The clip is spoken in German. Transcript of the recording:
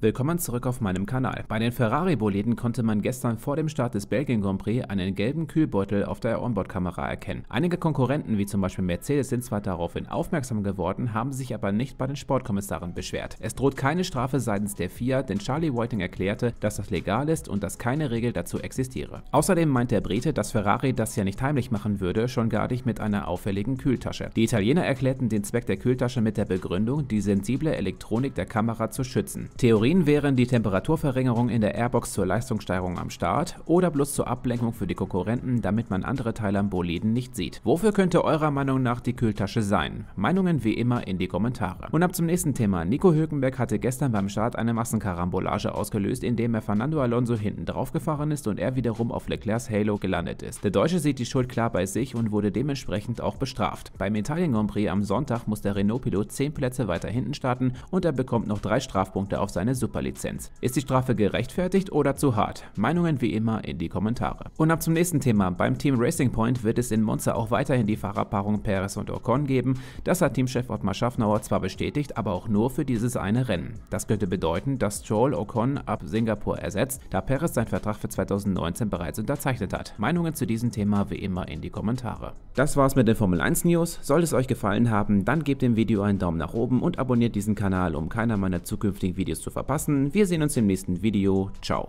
Willkommen zurück auf meinem Kanal. Bei den Ferrari-Boliden konnte man gestern vor dem Start des Belgien Grand Prix einen gelben Kühlbeutel auf der Onboard-Kamera erkennen. Einige Konkurrenten, wie zum Beispiel Mercedes, sind zwar daraufhin aufmerksam geworden, haben sich aber nicht bei den Sportkommissaren beschwert. Es droht keine Strafe seitens der FIA, denn Charlie Whiting erklärte, dass das legal ist und dass keine Regel dazu existiere. Außerdem meint der Brite, dass Ferrari das ja nicht heimlich machen würde, schon gar nicht mit einer auffälligen Kühltasche. Die Italiener erklärten den Zweck der Kühltasche mit der Begründung, die sensible Elektronik der Kamera zu schützen. Theorie Theorien wären die Temperaturverringerung in der Airbox zur Leistungssteigerung am Start oder bloß zur Ablenkung für die Konkurrenten, damit man andere Teile am Boliden nicht sieht. Wofür könnte eurer Meinung nach die Kühltasche sein? Meinungen wie immer in die Kommentare. Und ab zum nächsten Thema. Nico Hülkenberg hatte gestern beim Start eine Massenkarambolage ausgelöst, indem er Fernando Alonso hinten drauf gefahren ist und er wiederum auf Leclercs Halo gelandet ist. Der Deutsche sieht die Schuld klar bei sich und wurde dementsprechend auch bestraft. Beim Italien Grand Prix am Sonntag muss der Renault-Pilot 10 Plätze weiter hinten starten und er bekommt noch drei Strafpunkte auf seine Superlizenz. Ist die Strafe gerechtfertigt oder zu hart? Meinungen wie immer in die Kommentare. Und ab zum nächsten Thema. Beim Team Racing Point wird es in Monza auch weiterhin die Fahrerpaarung Perez und Ocon geben. Das hat Teamchef Ottmar Schaffnauer zwar bestätigt, aber auch nur für dieses eine Rennen. Das könnte bedeuten, dass Joel Ocon ab Singapur ersetzt, da Perez seinen Vertrag für 2019 bereits unterzeichnet hat. Meinungen zu diesem Thema wie immer in die Kommentare. Das war's mit den Formel 1 News. Sollte es euch gefallen haben, dann gebt dem Video einen Daumen nach oben und abonniert diesen Kanal, um keiner meiner zukünftigen Videos zu verpassen verpassen. Wir sehen uns im nächsten Video. Ciao.